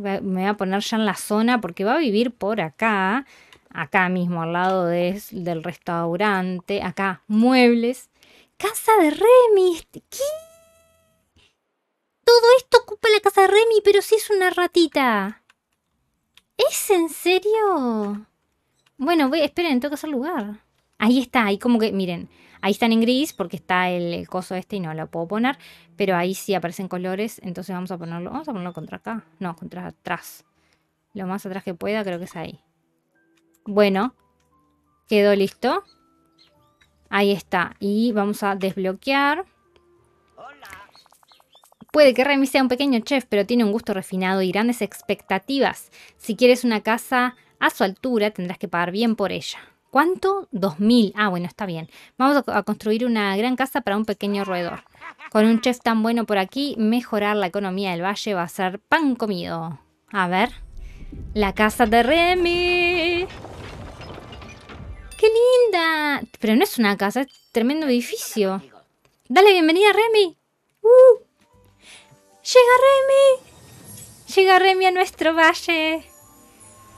me voy a poner ya en la zona porque va a vivir por acá, acá mismo al lado del restaurante, acá muebles. Casa de Remy, este, ¿qué? Todo esto ocupa la casa de Remy, pero si sí es una ratita. ¿Es en serio? Bueno, esperen, tengo que hacer lugar. Ahí está, ahí como que, miren, Ahí están en gris porque está el, coso este y no lo puedo poner, pero ahí sí aparecen colores, entonces vamos a ponerlo, vamos a ponerlo contra acá, no, contra atrás. Lo más atrás que pueda creo que es ahí. Bueno, quedó listo. Ahí está, y vamos a desbloquear. Puede que Remy sea un pequeño chef, pero tiene un gusto refinado y grandes expectativas. Si quieres una casa a su altura, tendrás que pagar bien por ella. ¿Cuánto? 2.000. Ah, bueno, está bien. Vamos a, construir una gran casa para un pequeño roedor. Con un chef tan bueno por aquí, mejorar la economía del valle va a ser pan comido. A ver. La casa de Remy. ¡Qué linda! Pero no es una casa, es tremendo edificio. Dale bienvenida Remy. ¡Uh! ¡Llega Remy! ¡Llega Remy a nuestro valle!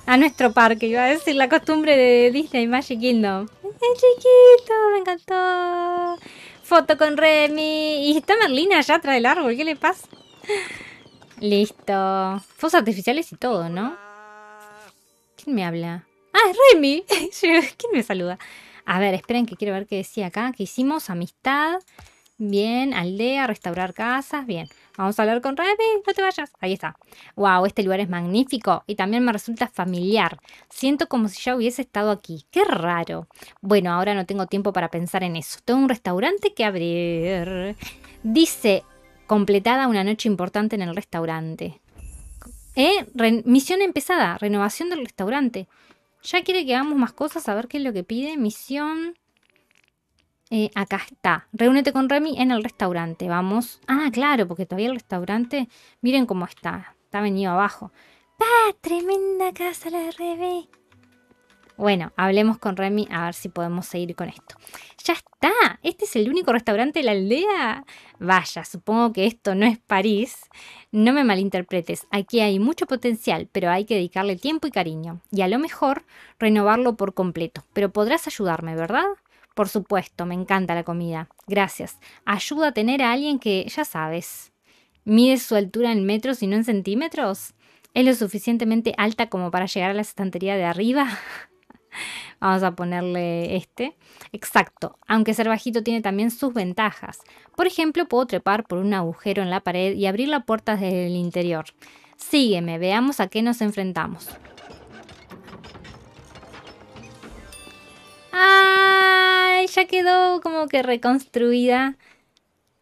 a nuestro parque, iba a decir la costumbre de Disney Magic Kingdom. Es chiquito, me encantó. Foto con Remy. Y está Merlina allá atrás del árbol, ¿qué le pasa? Listo. Fos artificiales y todo, ¿no? ¿Quién me habla? ¡Ah, es Remy! ¿Quién me saluda? A ver, esperen que quiero ver qué decía acá. Que hicimos amistad. Bien, aldea, restaurar casas, bien. Vamos a hablar con Rebe, no te vayas. Ahí está. Wow, este lugar es magnífico y también me resulta familiar. Siento como si ya hubiese estado aquí. Qué raro. Bueno, ahora no tengo tiempo para pensar en eso. Tengo un restaurante que abrir. Dice, completada una noche importante en el restaurante. ¿Eh? misión empezada, renovación del restaurante. Ya quiere que hagamos más cosas, a ver qué es lo que pide. Misión eh, acá está. Reúnete con Remy en el restaurante. Vamos. Ah, claro, porque todavía el restaurante, miren cómo está. Está venido abajo. ¡Ah! Tremenda casa la de Bueno, hablemos con Remy a ver si podemos seguir con esto. ¡Ya está! ¿Este es el único restaurante de la aldea? Vaya, supongo que esto no es París. No me malinterpretes, aquí hay mucho potencial, pero hay que dedicarle tiempo y cariño. Y a lo mejor renovarlo por completo. Pero podrás ayudarme, ¿verdad? Por supuesto, me encanta la comida. Gracias. Ayuda a tener a alguien que, ya sabes, mide su altura en metros y no en centímetros. ¿Es lo suficientemente alta como para llegar a la estantería de arriba? Vamos a ponerle este. Exacto, aunque ser bajito tiene también sus ventajas. Por ejemplo, puedo trepar por un agujero en la pared y abrir la puerta desde el interior. Sígueme, veamos a qué nos enfrentamos. ¡Ah! ya quedó como que reconstruida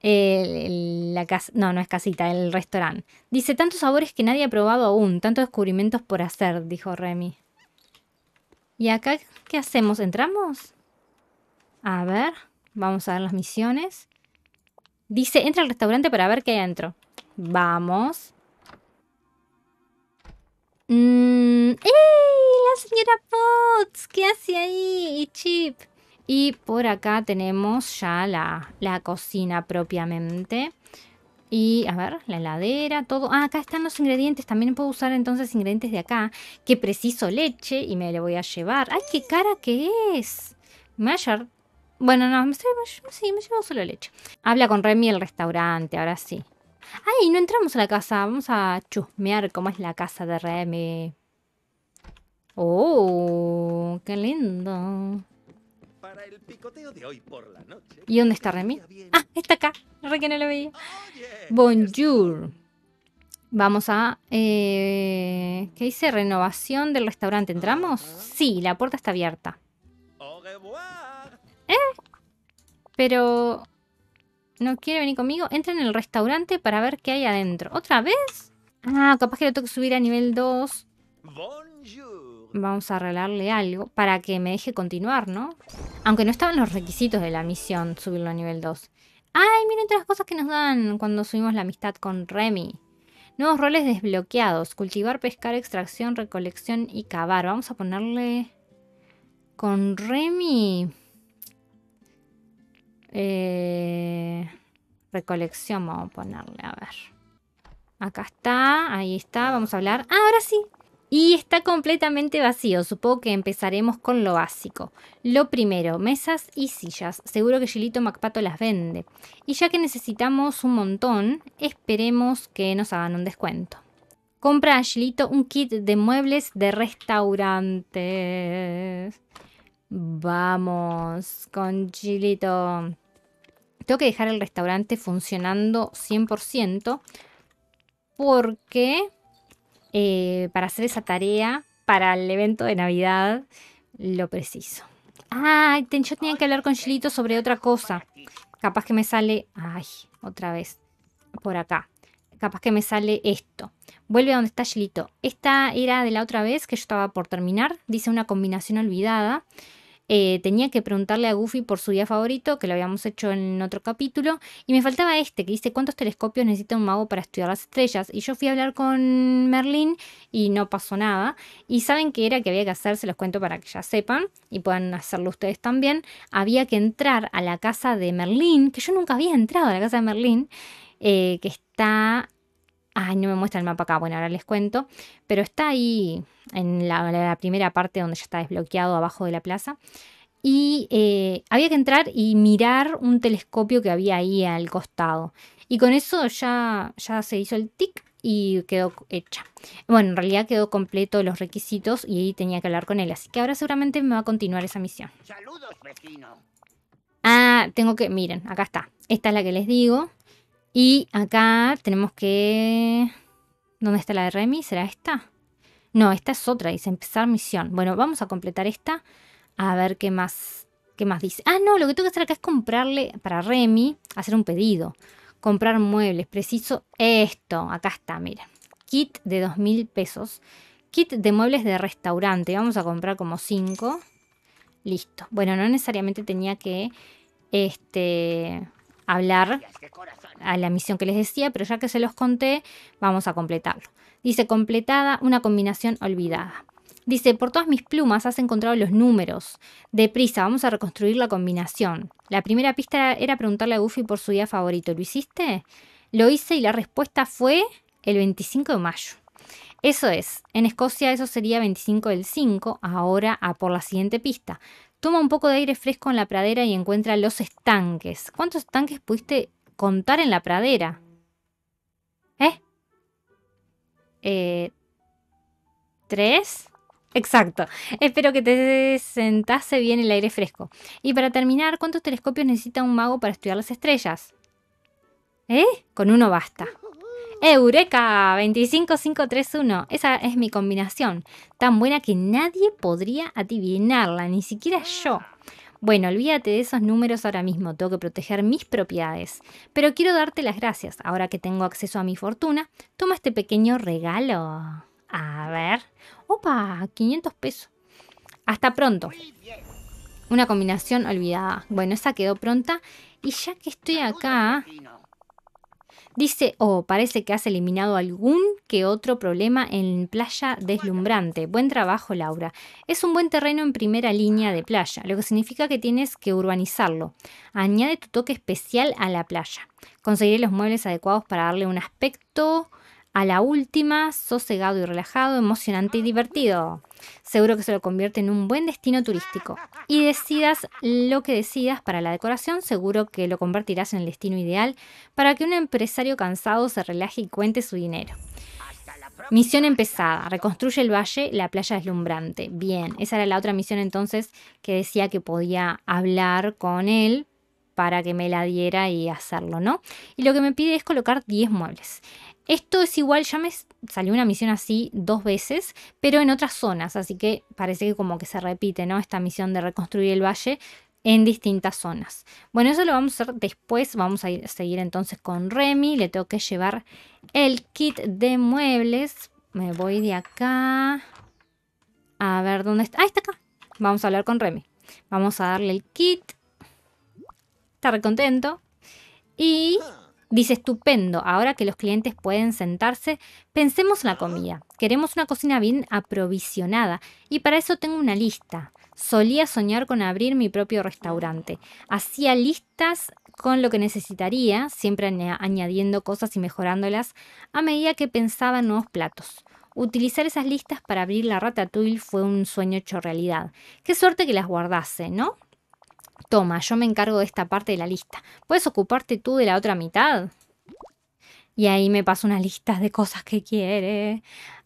la casa, no, no es casita, el restaurante. Dice, tantos sabores que nadie ha probado aún, tantos descubrimientos por hacer, dijo Remy. ¿Y acá qué hacemos? ¿Entramos? A ver, vamos a ver las misiones. Dice, entra al restaurante para ver qué hay adentro. Vamos. Mm, ¡Ey! La señora Potts, ¿qué hace ahí? Y Chip. Y por acá tenemos ya la, cocina propiamente. Y a ver, la heladera, todo. Ah, acá están los ingredientes. También puedo usar entonces ingredientes de acá. Que preciso leche y me lo voy a llevar. ¡Ay, qué cara que es! mayor Bueno, no, me, sí, me llevo solo leche. Habla con Remy el restaurante, ahora sí. ¡Ay, no entramos a la casa! Vamos a chusmear cómo es la casa de Remy. ¡Oh, qué lindo! de ¿Y dónde está Remy? Ah, está acá. Re no lo veía. Ah, Bonjour. Vamos a... Eh, ¿Qué dice? Renovación del restaurante. ¿Entramos? Sí, la puerta está abierta. ¿Eh? Pero... ¿No quiere venir conmigo? Entra en el restaurante para ver qué hay adentro. ¿Otra vez? Ah, capaz que lo tengo que subir a nivel 2 vamos a arreglarle algo para que me deje continuar, ¿no? Aunque no estaban los requisitos de la misión subirlo a nivel 2. ¡Ay, miren todas las cosas que nos dan cuando subimos la amistad con Remy! Nuevos roles desbloqueados. Cultivar, pescar, extracción, recolección y cavar. Vamos a ponerle... Con Remy... Eh, recolección vamos a ponerle, a ver. Acá está, ahí está, vamos a hablar. Ah, ahora sí, y está completamente vacío, supongo que empezaremos con lo básico. Lo primero, mesas y sillas. Seguro que Gilito Macpato las vende. Y ya que necesitamos un montón, esperemos que nos hagan un descuento. Compra a Gilito un kit de muebles de restaurantes. Vamos con Gilito. Tengo que dejar el restaurante funcionando 100% porque eh, para hacer esa tarea para el evento de Navidad lo preciso. Ah, yo tenía que hablar con Chilito sobre otra cosa. Capaz que me sale... Ay, otra vez. Por acá. Capaz que me sale esto. Vuelve a donde está Chilito. Esta era de la otra vez que yo estaba por terminar. Dice una combinación olvidada. Eh, tenía que preguntarle a Goofy por su día favorito, que lo habíamos hecho en otro capítulo, y me faltaba este, que dice cuántos telescopios necesita un mago para estudiar las estrellas. Y yo fui a hablar con Merlín y no pasó nada. Y saben que era que había que hacer, se los cuento para que ya sepan y puedan hacerlo ustedes también. Había que entrar a la casa de Merlín, que yo nunca había entrado a la casa de Merlín, eh, que está Ay, no me muestra el mapa acá, bueno, ahora les cuento. Pero está ahí en la, primera parte donde ya está desbloqueado abajo de la plaza. Y eh, había que entrar y mirar un telescopio que había ahí al costado. Y con eso ya, ya se hizo el tic y quedó hecha. Bueno, en realidad quedó completo los requisitos y ahí tenía que hablar con él. Así que ahora seguramente me va a continuar esa misión. Saludos, vecino. Ah, tengo que. Miren, acá está. Esta es la que les digo. Y acá tenemos que... ¿Dónde está la de Remy? ¿Será esta? No, esta es otra, dice empezar misión. Bueno, vamos a completar esta. A ver qué más, qué más dice. Ah, no, lo que tengo que hacer acá es comprarle para Remy, hacer un pedido. Comprar muebles, preciso esto. Acá está, mira. Kit de 2.000 mil pesos. Kit de muebles de restaurante. Vamos a comprar como 5. Listo. Bueno, no necesariamente tenía que este, hablar a la misión que les decía, pero ya que se los conté, vamos a completarlo. Dice, completada una combinación olvidada. Dice, por todas mis plumas has encontrado los números. Deprisa, vamos a reconstruir la combinación. La primera pista era preguntarle a Buffy por su día favorito. ¿Lo hiciste? Lo hice y la respuesta fue el 25 de mayo. Eso es, en Escocia eso sería 25 del 5, ahora a por la siguiente pista. Toma un poco de aire fresco en la pradera y encuentra los estanques. ¿Cuántos estanques pudiste contar en la pradera? ¿Eh? eh ¿Tres? Exacto. Espero que te sentase bien el aire fresco. Y para terminar, ¿cuántos telescopios necesita un mago para estudiar las estrellas? ¿Eh? Con uno basta. ¡Eureka! 25531. Esa es mi combinación. Tan buena que nadie podría adivinarla, ni siquiera yo. Bueno, olvídate de esos números ahora mismo, tengo que proteger mis propiedades. Pero quiero darte las gracias. Ahora que tengo acceso a mi fortuna, toma este pequeño regalo. A ver. Opa, 500 pesos. Hasta pronto. Una combinación olvidada. Bueno, esa quedó pronta. Y ya que estoy acá, Dice, o oh, parece que has eliminado algún que otro problema en playa deslumbrante. Buen trabajo, Laura. Es un buen terreno en primera línea de playa, lo que significa que tienes que urbanizarlo. Añade tu toque especial a la playa. Conseguiré los muebles adecuados para darle un aspecto a la última, sosegado y relajado, emocionante y divertido. Seguro que se lo convierte en un buen destino turístico. Y decidas lo que decidas para la decoración, seguro que lo convertirás en el destino ideal para que un empresario cansado se relaje y cuente su dinero. Misión empezada, reconstruye el valle, la playa deslumbrante. Bien, esa era la otra misión entonces que decía que podía hablar con él para que me la diera y hacerlo, ¿no? Y lo que me pide es colocar 10 muebles. Esto es igual, ya me salió una misión así dos veces, pero en otras zonas, así que parece que como que se repite, ¿no? Esta misión de reconstruir el valle en distintas zonas. Bueno, eso lo vamos a hacer después, vamos a ir, seguir entonces con Remy, le tengo que llevar el kit de muebles, me voy de acá, a ver dónde está, Ahí está acá, vamos a hablar con Remy, vamos a darle el kit, está recontento, y Dice, estupendo, ahora que los clientes pueden sentarse, pensemos en la comida. Queremos una cocina bien aprovisionada y para eso tengo una lista. Solía soñar con abrir mi propio restaurante. Hacía listas con lo que necesitaría, siempre añadiendo cosas y mejorándolas a medida que pensaba en nuevos platos. Utilizar esas listas para abrir la ratatouille fue un sueño hecho realidad. Qué suerte que las guardase, ¿no? Toma, yo me encargo de esta parte de la lista. ¿Puedes ocuparte tú de la otra mitad? Y ahí me pasa una lista de cosas que quiere.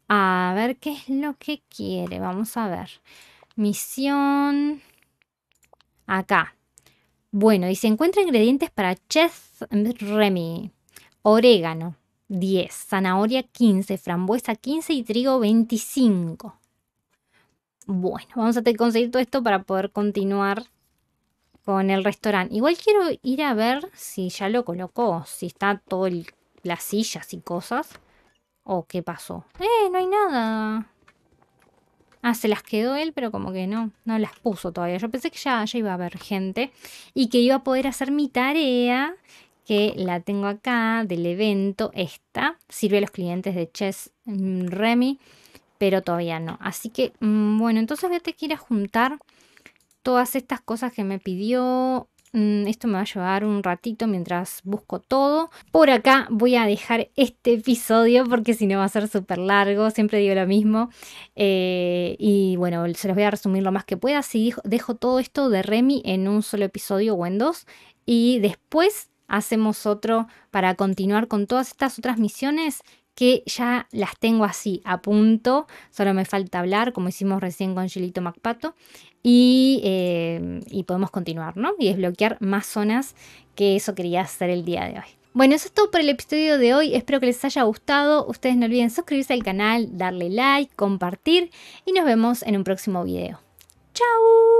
A ver qué es lo que quiere. Vamos a ver. Misión. Acá. Bueno, y se encuentra ingredientes para Chef Remy. Orégano, 10. Zanahoria, 15. Frambuesa, 15. Y trigo, 25. Bueno, vamos a conseguir todo esto para poder continuar con el restaurante. Igual quiero ir a ver si ya lo colocó, si está todo las sillas y cosas. O qué pasó. ¡Eh! No hay nada. Ah, se las quedó él, pero como que no, no las puso todavía. Yo pensé que ya, ya iba a haber gente y que iba a poder hacer mi tarea, que la tengo acá, del evento, esta. Sirve a los clientes de Chess mm, Remy, pero todavía no. Así que, mm, bueno, entonces vete a que ir a juntar todas estas cosas que me pidió. Mm, esto me va a llevar un ratito mientras busco todo. Por acá voy a dejar este episodio porque si no va a ser súper largo. Siempre digo lo mismo. Eh, y bueno, se los voy a resumir lo más que pueda. Si dejo todo esto de Remy en un solo episodio o en dos. Y después hacemos otro para continuar con todas estas otras misiones que ya las tengo así a punto, solo me falta hablar, como hicimos recién con Gilito Macpato, y, eh, y podemos continuar, ¿no? Y desbloquear más zonas que eso quería hacer el día de hoy. Bueno, eso es todo por el episodio de hoy. Espero que les haya gustado. Ustedes no olviden suscribirse al canal, darle like, compartir y nos vemos en un próximo video. ¡Chao!